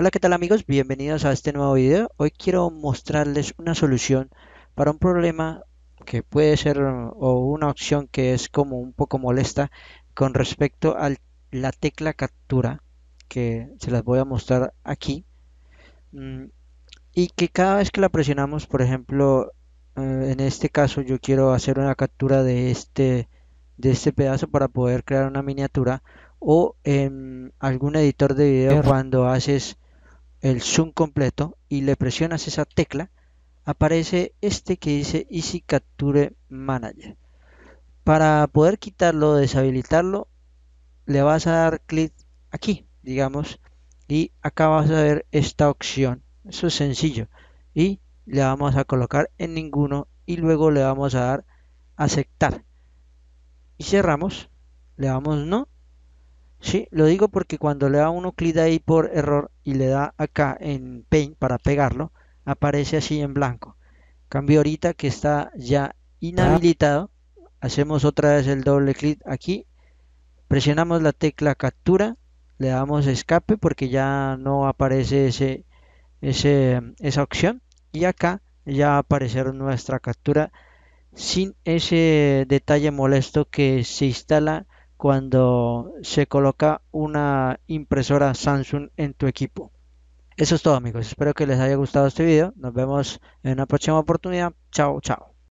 Hola, ¿qué tal amigos? Bienvenidos a este nuevo video. Hoy quiero mostrarles una solución para un problema que puede ser o una opción que es como un poco molesta con respecto a la tecla captura que se las voy a mostrar aquí mm, y que cada vez que la presionamos por ejemplo eh, en este caso yo quiero hacer una captura de este de este pedazo para poder crear una miniatura o en algún editor de video cuando haces el zoom completo y le presionas esa tecla, aparece este que dice Easy Capture Manager. Para poder quitarlo o deshabilitarlo, le vas a dar clic aquí, digamos, y acá vas a ver esta opción. Eso es sencillo. Y le vamos a colocar en ninguno y luego le vamos a dar aceptar. Y cerramos, le damos no Sí, lo digo porque cuando le da uno clic ahí por error y le da acá en Paint para pegarlo, aparece así en blanco. Cambio ahorita que está ya inhabilitado. Hacemos otra vez el doble clic aquí. Presionamos la tecla captura. Le damos escape porque ya no aparece ese, esa opción. Y acá ya va a aparecer nuestra captura sin ese detalle molesto que se instala cuando se coloca una impresora Samsung en tu equipo. Eso es todo amigos, espero que les haya gustado este video, nos vemos en una próxima oportunidad, chao chao.